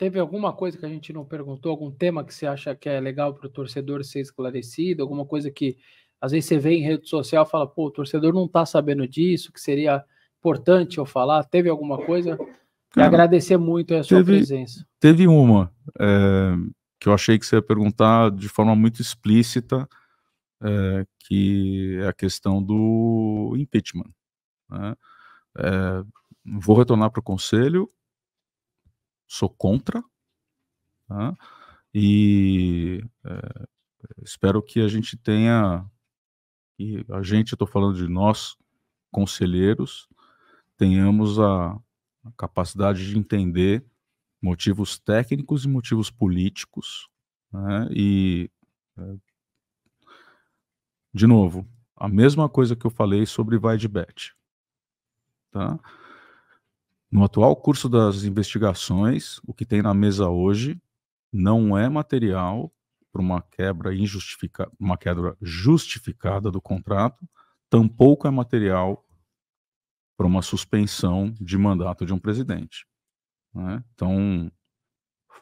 Teve alguma coisa que a gente não perguntou, algum tema que você acha que é legal para o torcedor ser esclarecido, alguma coisa que às vezes você vê em rede social fala, pô, o torcedor não está sabendo disso, que seria importante eu falar? Teve alguma coisa? Cara, agradecer muito a sua teve, presença. Teve uma é, que eu achei que você ia perguntar de forma muito explícita, é, que é a questão do impeachment. Né? É, vou retornar para o conselho sou contra. Tá? E é, espero que a gente tenha, e a gente, estou falando de nós, conselheiros, tenhamos a, a capacidade de entender motivos técnicos e motivos políticos. Né? E, é, de novo, a mesma coisa que eu falei sobre vai de bet. Tá? No atual curso das investigações, o que tem na mesa hoje não é material para uma quebra injustificada, uma quebra justificada do contrato, tampouco é material para uma suspensão de mandato de um presidente. Né? Então,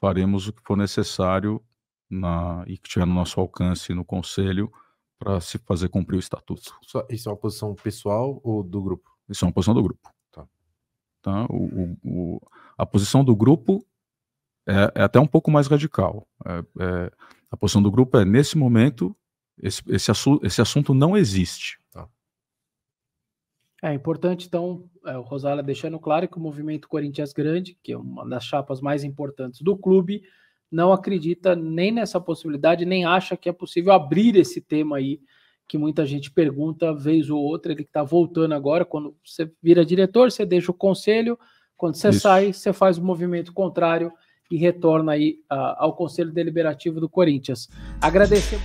faremos o que for necessário na, e que tiver no nosso alcance no Conselho para se fazer cumprir o estatuto. Isso é uma posição pessoal ou do grupo? Isso é uma posição do grupo. Tá? O, o, a posição do grupo é, é, até um pouco mais radical. É, é, a posição do grupo é: nesse momento, esse, esse, assu esse assunto não existe. Tá? É importante, então, é, o Rosália deixando claro que o movimento Corinthians Grande, que é uma das chapas mais importantes do clube, não acredita nem nessa possibilidade, nem acha que é possível abrir esse tema aí que muita gente pergunta vez ou outra, ele que está voltando agora, quando você vira diretor, você deixa o conselho, quando você Isso. sai, você faz o movimento contrário e retorna aí uh, ao Conselho Deliberativo do Corinthians. Agradecer.